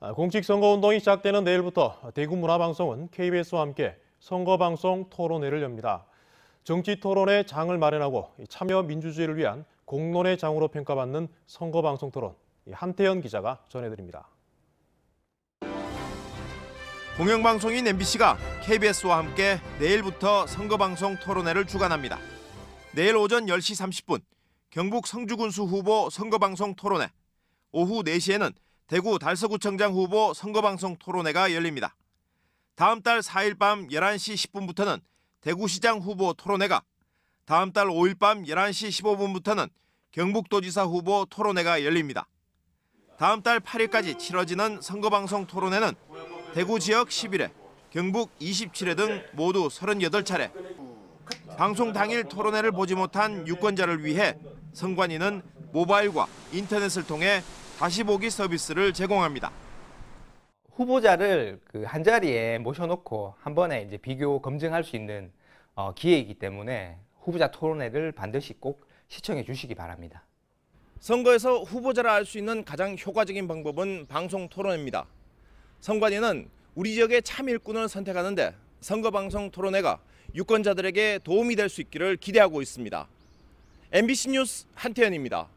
아, 공직선거운동이 시작되는 내일부터 대구문화방송은 KBS와 함께 선거방송 토론회를 엽니다. 정치 토론회 장을 마련하고 참여 민주주의를 위한 공론의 장으로 평가받는 선거방송 토론, 한태현 기자가 전해드립니다. 공영방송인 MBC가 KBS와 함께 내일부터 선거방송 토론회를 주관합니다. 내일 오전 10시 30분 경북 성주군수 후보 선거방송 토론회, 오후 4시에는 대구 달서구청장 후보 선거방송 토론회가 열립니다. 다음 달 4일 밤 11시 10분부터는 대구시장 후보 토론회가, 다음 달 5일 밤 11시 15분부터는 경북도지사 후보 토론회가 열립니다. 다음 달 8일까지 치러지는 선거방송 토론회는 대구 지역 11회, 경북 27회 등 모두 38차례. 방송 당일 토론회를 보지 못한 유권자를 위해 선관위는 모바일과 인터넷을 통해 다시 보기 서비스를 제공합니다. 후보자를 그한 자리에 모셔놓고 한 번에 이제 비교 검증할 수 있는 어, 기회이기 때문에 후보자 토론회를 반드시 꼭 시청해 주시기 바랍니다. 선거에서 후보자를 알 수 있는 가장 효과적인 방법은 방송 토론회입니다. 선관위는 우리 지역의 참 일꾼을 선택하는데 선거 방송 토론회가 유권자들에게 도움이 될 수 있기를 기대하고 있습니다. MBC 뉴스 한태현입니다.